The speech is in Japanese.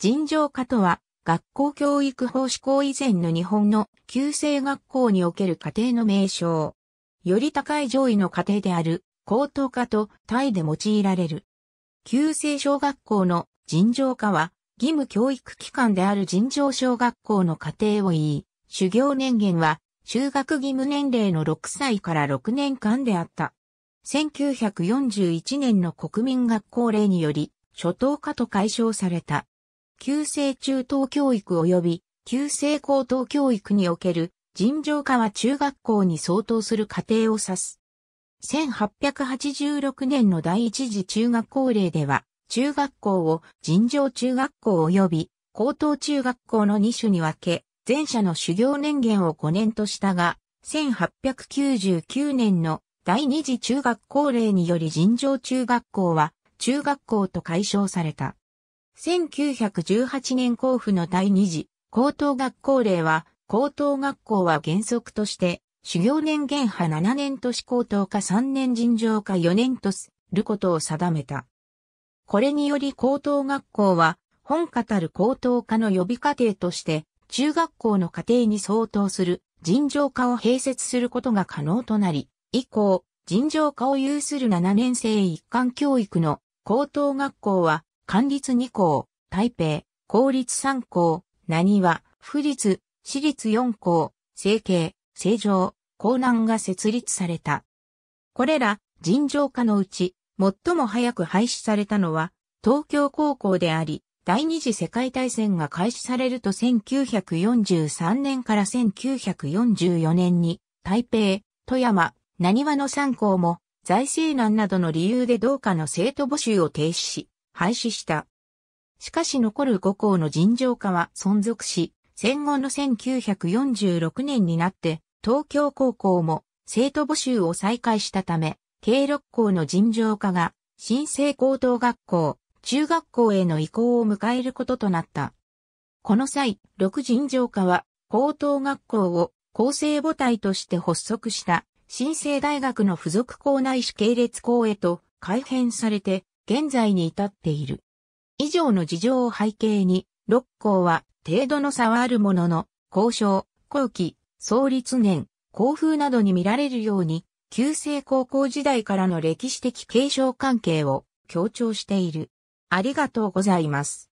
尋常科とは、学校教育法施行以前の日本の旧制学校における家庭の名称。より高い上位の家庭である高等科とタイで用いられる。旧制小学校の尋常科は、義務教育機関である尋常小学校の家庭を言い、修行年限は、就学義務年齢の6歳から6年間であった。1941年の国民学校令により、初等科と解消された。旧制中等教育及び旧制高等教育における尋常科は中学校に相当する過程を指す。1886年の第一次中学校令では、中学校を尋常中学校及び高等中学校の2種に分け、前者の修行年限を5年としたが、1899年の第二次中学校令により尋常中学校は中学校と解消された。1918年交付の第2次高等学校令は、高等学校は原則として、修行年限派7年都市高等か3年尋常か4年とすることを定めた。これにより高等学校は、本語る高等科の予備課程として、中学校の課程に相当する尋常科を併設することが可能となり、以降、尋常科を有する7年生一貫教育の高等学校は官立2校、台北、公立3校、何は、府立、私立4校、成形、成城、江南が設立された。これら、尋常化のうち、最も早く廃止されたのは、東京高校であり、第二次世界大戦が開始されると1943年から1944年に、台北、富山、何和の3校も、財政難などの理由で同科の生徒募集を停止し、廃止した。しかし残る5校の尋常化は存続し、戦後の1946年になって東京高校も生徒募集を再開したため、計6校の尋常化が新生高等学校、中学校への移行を迎えることとなった。この際、6尋常化は高等学校を構成母体として発足した新生大学の付属校内市系列校へと改編されて現在に至っている。以上の事情を背景に、六甲は程度の差はあるものの、交渉、後期、創立年、校風などに見られるように、旧制高校時代からの歴史的継承関係を強調している。ありがとうございます。